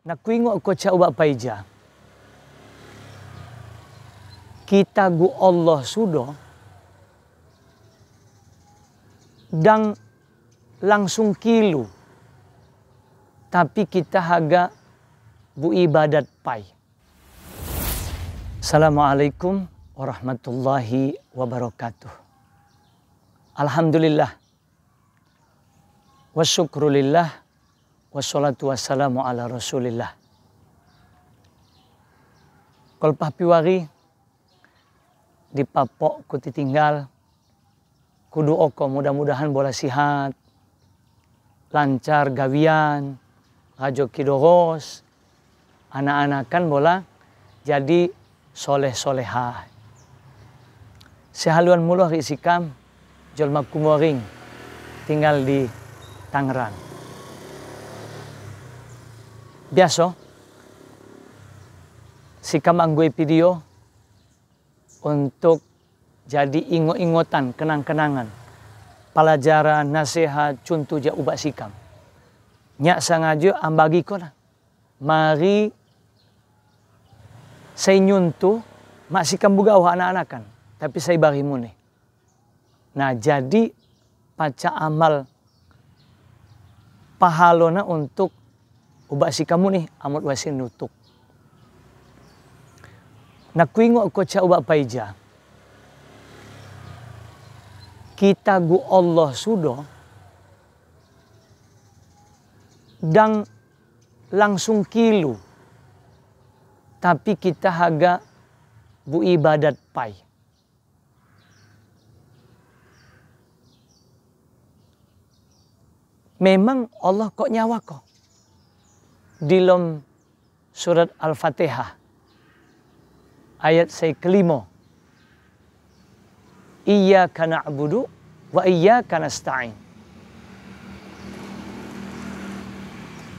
Nakuingo ko cha uba paija. Kita gu Allah sudo. Dan langsung kilu. Tapi kita haga bu ibadat pai. Assalamualaikum warahmatullahi wabarakatuh. Alhamdulillah. Wasyukrulillah wassalatu wassalamu ala rasulillah. Kolpah piwari di papok ku ditinggal kudu oko mudah-mudahan bola sihat lancar gawian rajo kidoros anak-anakan bola jadi soleh soleha sehaluan muloh risikam jolma kumoring tinggal di Tangerang Biaso, si Kamang video untuk jadi ingo-ingotan, kenang-kenangan. Pelajaran, nasihat, contoh ja ubak sikam. Nyak sengaja ambagi kona. Mari saya mak masih kambugau anak-anakan. Tapi saya bagi nih. Nah jadi paca amal pahalona untuk ubat si kamu nih amat wasin nutuk. Nak kuingok ko cha ubak paija. Kita gu Allah sudah dan langsung kilu. Tapi kita haga bu ibadat pai. Memang Allah kok nyawa kok dilom surat Al-Fatihah ayat saya kelima iyyaka na'budu wa kena stain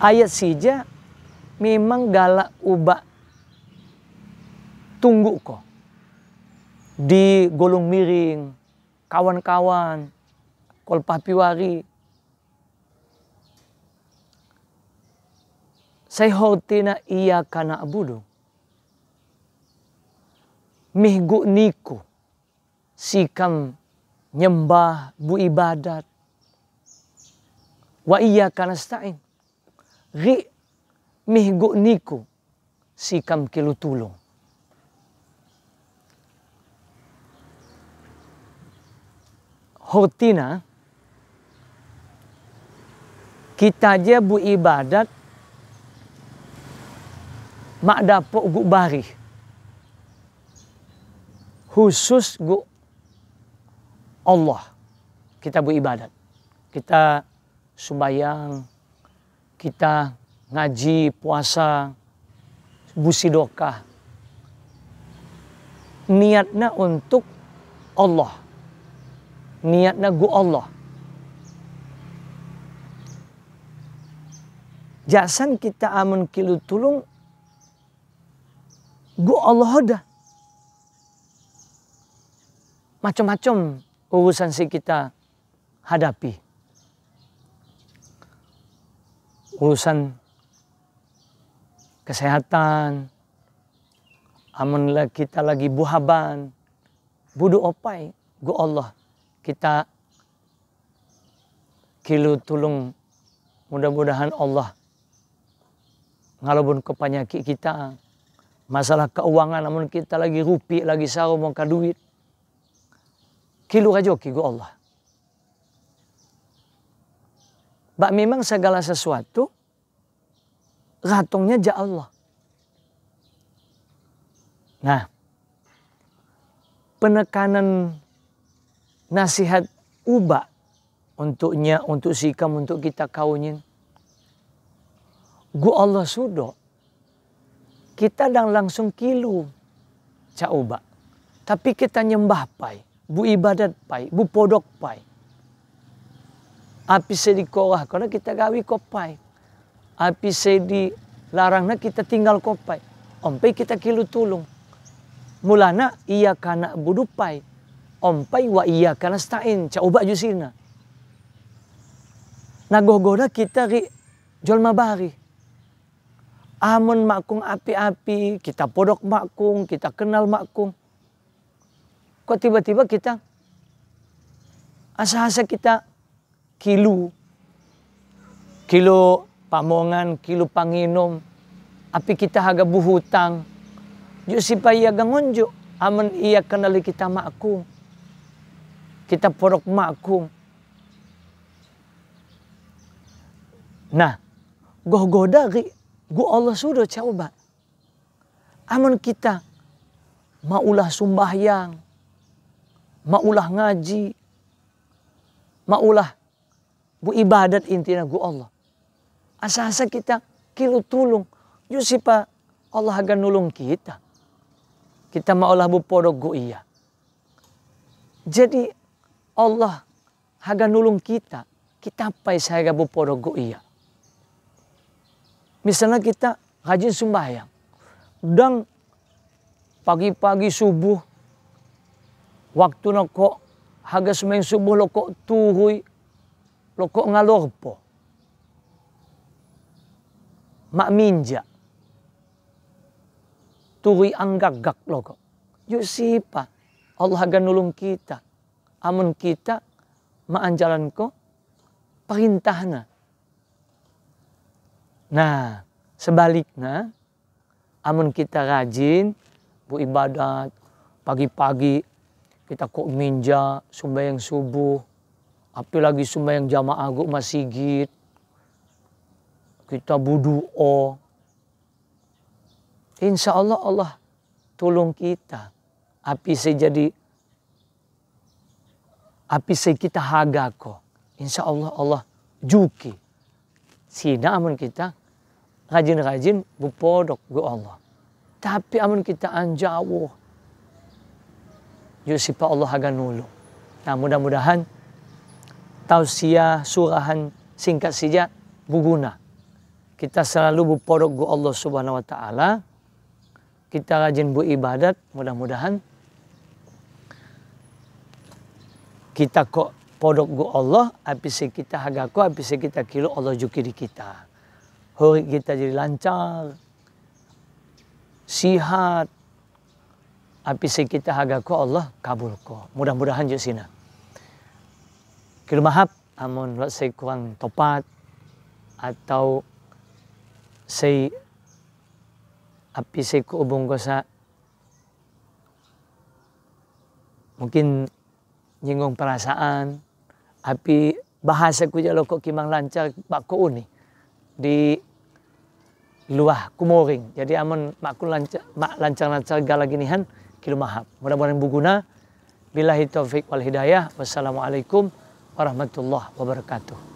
ayat sija memang galak ubah tunggu kok di golong miring kawan-kawan kolpah piwari sayhautina iya kana abudu. Mihgu niku sikam nyembah bu ibadat. Wa ia kana stain. Ri mihgu niku sikam kilu tulung. Hotina kita aja bu ibadat mak dapat gu bari. Khusus gu Allah kita beribadat. Kita sembahyang, kita ngaji, puasa, busidokah. Niatnya untuk Allah. Niatnya gu Allah. Jasan kita amun kilu tulung gue Allah ada. Macam-macam urusan si kita hadapi. Urusan kesehatan, amun kita lagi buhaban, budu opai, gue Allah. Kita kilu tulung mudah-mudahan Allah ngalobun ke penyakit kita masalah keuangan namun kita lagi rupi lagi saru mau duit kilu rajoki go Allah bak memang segala sesuatu ratungnya ja Allah nah penekanan nasihat Uba untuknya, untuk sikam, untuk kita kaunin. Gu Allah sudah. Kita dan langsung kilu cauba. Tapi kita nyembah pai, bu ibadat pai, bu podok pai. Api sedi korah, karena kita gawi kopai. Api sedi larangnya kita tinggal kopai. Ompai kita kilu tulung. Mulana iya kana budupai. Ompai wa iya kana stain, cauba jusina. Nagogoda kita ri jual mabari amun makung api-api, kita porok makung, kita kenal makung. Kok tiba-tiba kita asa-asa kita kilu. Kilo pamongan, kilo panginom. Api kita haga buhutang. Yusipa iya gangunjo. Aman iya kenali kita makung Kita porok makung Nah, goh-goh dari Gua Allah sudah coba. Aman kita maulah sumbahyang, maulah ngaji, maulah bu ibadat intinya gua Allah. Asa-asa kita kilu tulung, yusipa Allah akan nulung kita. Kita maulah bu podok gu iya. Jadi Allah akan nulung kita. Kita apa saya bu podok gu iya. Misalnya kita rajin sembahyang. Dan pagi-pagi subuh waktu kok harga semeng subuh lokok turui ngalor ngalorpo. Mak minja. Turui anggagak lokok. Yuk siapa Allah akan nulung kita. Amun kita ma'an jalan kok perintahna Nah, sebaliknya, amun kita rajin ibadat pagi-pagi kita kok minja yang subuh, apalagi sumbayang jamaah masih git kita budu'o. Insya Allah Allah tolong kita. Api saya jadi, api saya kita haga kok. Insya Allah Allah juki. Sina amun kita rajin-rajin bepodok gue Allah. Tapi amun kita anjawo. Yusipa Allah agan nulu. Nah mudah-mudahan tausiah surahan singkat saja berguna. Kita selalu berpodok gue Allah subhanahu wa ta'ala. Kita rajin beribadat mudah-mudahan. Kita kok podok gue Allah, habis kita hagako, habis kita kilo Allah juki di kita. Hari kita jadi lancar, sihat, api sekitar hagaku Allah kabul ko. Mudah-mudahan juga sina. Kilmahap, amun wat saya kurang tepat atau saya api saya kuubung ko sa mungkin nyinggung perasaan, api bahasa ku jalo kok kimang lancar bak ko unik di luah kumoring. Jadi aman makul lancar mak lancar-lancar gala ginihan kilu mahap. Mudah-mudahan bila Billahi taufik wal hidayah. Wassalamualaikum warahmatullahi wabarakatuh.